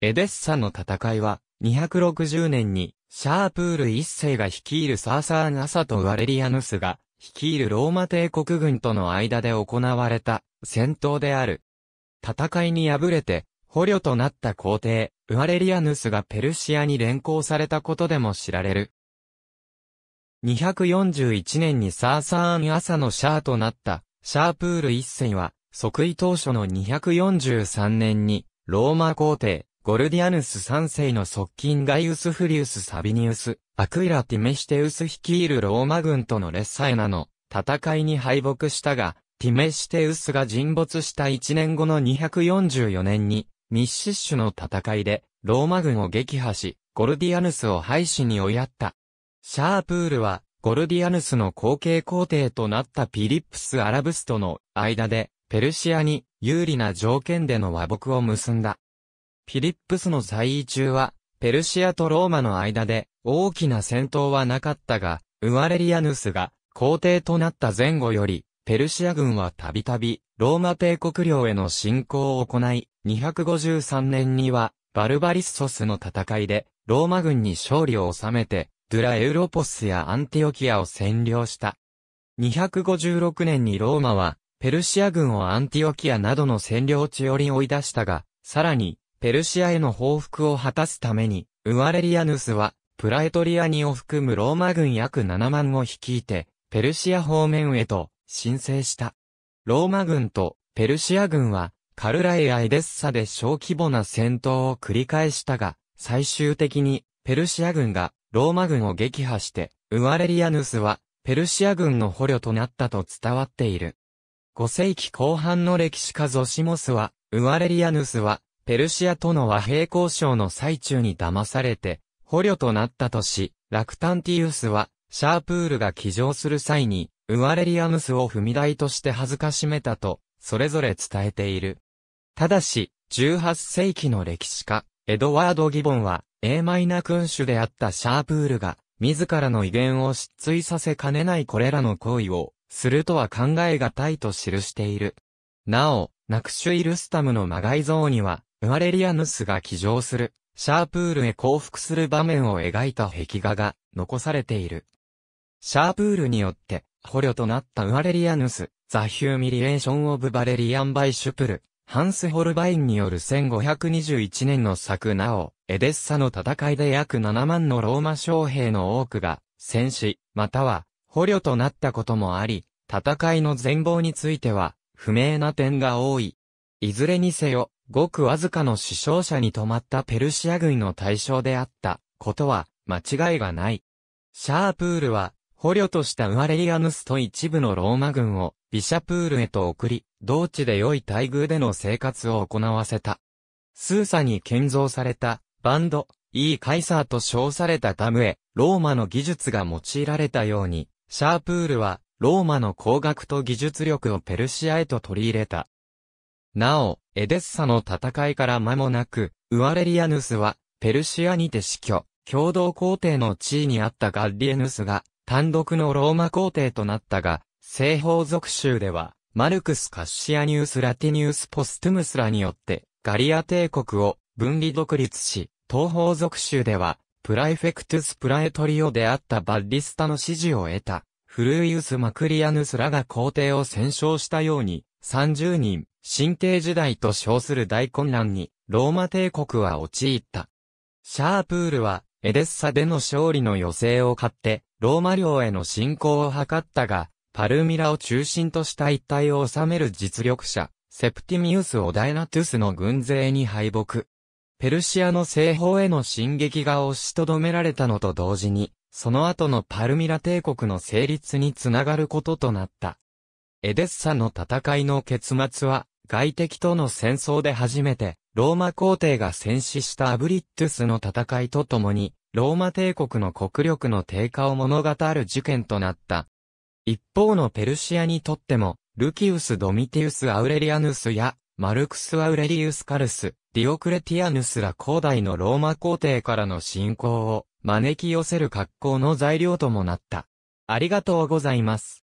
エデッサの戦いは、260年に、シャープール一世が率いるサーサーアサとワレリアヌスが、率いるローマ帝国軍との間で行われた、戦闘である。戦いに敗れて、捕虜となった皇帝、ワレリアヌスがペルシアに連行されたことでも知られる。241年にサーサーンサのシャーとなった、シャープール一世は、即位当初の243年に、ローマ皇帝、ゴルディアヌス3世の側近ガイウス・フリウス・サビニウス、アクイラ・ティメシテウス率いるローマ軍とのレッサエナの戦いに敗北したが、ティメシテウスが沈没した1年後の244年に、ミッシッシュの戦いで、ローマ軍を撃破し、ゴルディアヌスを廃止に追いやった。シャープールは、ゴルディアヌスの後継皇帝となったピリップス・アラブスとの間で、ペルシアに有利な条件での和睦を結んだ。フィリップスの在位中は、ペルシアとローマの間で大きな戦闘はなかったが、ウアレリアヌスが皇帝となった前後より、ペルシア軍はたびたびローマ帝国領への侵攻を行い、253年にはバルバリッソスの戦いでローマ軍に勝利を収めて、ドゥラエウロポスやアンティオキアを占領した。256年にローマは、ペルシア軍をアンティオキアなどの占領地より追い出したが、さらに、ペルシアへの報復を果たすために、ウアレリアヌスは、プラエトリアニを含むローマ軍約7万を率いて、ペルシア方面へと、申請した。ローマ軍とペルシア軍は、カルラエアエデッサで小規模な戦闘を繰り返したが、最終的に、ペルシア軍が、ローマ軍を撃破して、ウアレリアヌスは、ペルシア軍の捕虜となったと伝わっている。5世紀後半の歴史家ゾシモスは、ウアレリアヌスは、ペルシアとの和平交渉の最中に騙されて、捕虜となったとし、ラクタンティウスは、シャープールが騎乗する際に、ウアレリアヌスを踏み台として恥ずかしめたと、それぞれ伝えている。ただし、18世紀の歴史家、エドワード・ギボンは、A マイナ君主であったシャープールが、自らの威厳を失墜させかねないこれらの行為を、するとは考えがたいと記している。なお、ナクシュイルスタムの魔改造には、アレリアヌスが騎乗する、シャープールへ降伏する場面を描いた壁画が残されている。シャープールによって捕虜となったウアレリアヌス、ザ・ヒューミリエーション・オブ・バレリアン・バイ・シュプル、ハンス・ホルバインによる1521年の作なお、エデッサの戦いで約7万のローマ将兵の多くが戦死、または捕虜となったこともあり、戦いの全貌については不明な点が多い。いずれにせよ、ごくわずかの死傷者に止まったペルシア軍の対象であったことは間違いがない。シャープールは捕虜としたウアレリアヌスと一部のローマ軍をビシャプールへと送り、同地で良い待遇での生活を行わせた。スーサに建造されたバンド、イー・カイサーと称されたダムへ、ローマの技術が用いられたように、シャープールはローマの工学と技術力をペルシアへと取り入れた。なお、エデッサの戦いから間もなく、ウアレリアヌスは、ペルシアにて死去、共同皇帝の地位にあったガッリエヌスが、単独のローマ皇帝となったが、西方属州では、マルクス・カッシアニウス・ラティニウス・ポストゥムスらによって、ガリア帝国を分離独立し、東方属州では、プライフェクトゥス・プラエトリオであったバッリスタの支持を得た、フルーイウス・マクリアヌスらが皇帝を戦勝したように、30人、神経時代と称する大混乱に、ローマ帝国は陥った。シャープールは、エデッサでの勝利の余勢を買って、ローマ領への侵攻を図ったが、パルミラを中心とした一帯を治める実力者、セプティミウス・オダエナトゥスの軍勢に敗北。ペルシアの西方への進撃が押しとどめられたのと同時に、その後のパルミラ帝国の成立につながることとなった。エデッサの戦いの結末は、外敵との戦争で初めて、ローマ皇帝が戦死したアブリットゥスの戦いとともに、ローマ帝国の国力の低下を物語る事件となった。一方のペルシアにとっても、ルキウス・ドミティウス・アウレリアヌスや、マルクス・アウレリウス・カルス、ディオクレティアヌスら古代のローマ皇帝からの信仰を招き寄せる格好の材料ともなった。ありがとうございます。